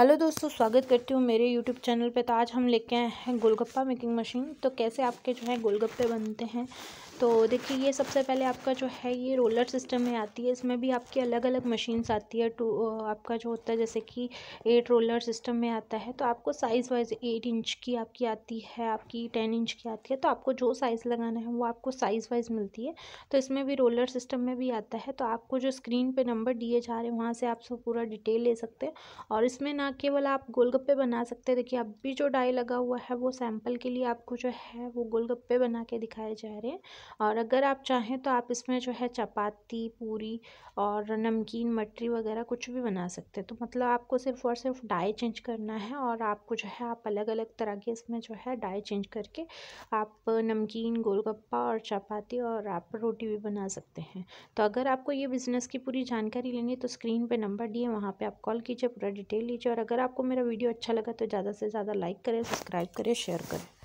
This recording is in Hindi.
हेलो दोस्तों स्वागत करती हूँ मेरे यूट्यूब चैनल पे तो आज हम लेके आए हैं गोलगप्पा मेकिंग मशीन तो कैसे आपके जो है गोलगप्पे बनते हैं तो देखिए ये सबसे पहले आपका जो है ये रोलर सिस्टम में आती है इसमें भी आपकी अलग अलग मशीन्स आती है टू आपका जो होता है जैसे कि एट रोलर सिस्टम में आता है तो आपको साइज़ वाइज एट इंच की आपकी आती है आपकी टेन इंच की आती है तो आपको जो साइज़ लगाना है वो आपको साइज़ वाइज मिलती है तो इसमें भी रोलर सिस्टम में भी आता है तो आपको जो स्क्रीन पर नंबर दिए जा रहे हैं वहाँ से आप सब पूरा डिटेल ले सकते हैं और इसमें ना ना केवल आप गोलगप्पे बना सकते हैं देखिए अब भी जो डाई लगा हुआ है वो सैंपल के लिए आपको जो है वो गोलगप्पे बना के दिखाए जा रहे हैं और अगर आप चाहें तो आप इसमें जो है चपाती पूरी और नमकीन मटरी वगैरह कुछ भी बना सकते हैं तो मतलब आपको सिर्फ और सिर्फ डाई चेंज करना है और आपको जो है आप अलग अलग तरह के इसमें जो है डाई चेंज करके आप नमकीन गोलगप्पा और चपाती और आप रोटी भी बना सकते हैं तो अगर आपको ये बिज़नेस की पूरी जानकारी लेनी है तो स्क्रीन पर नंबर दिए वहाँ पर आप कॉल कीजिए पूरा डिटेल लीजिए और और अगर आपको मेरा वीडियो अच्छा लगा तो ज़्यादा से ज़्यादा लाइक करें सब्सक्राइब करें शेयर करें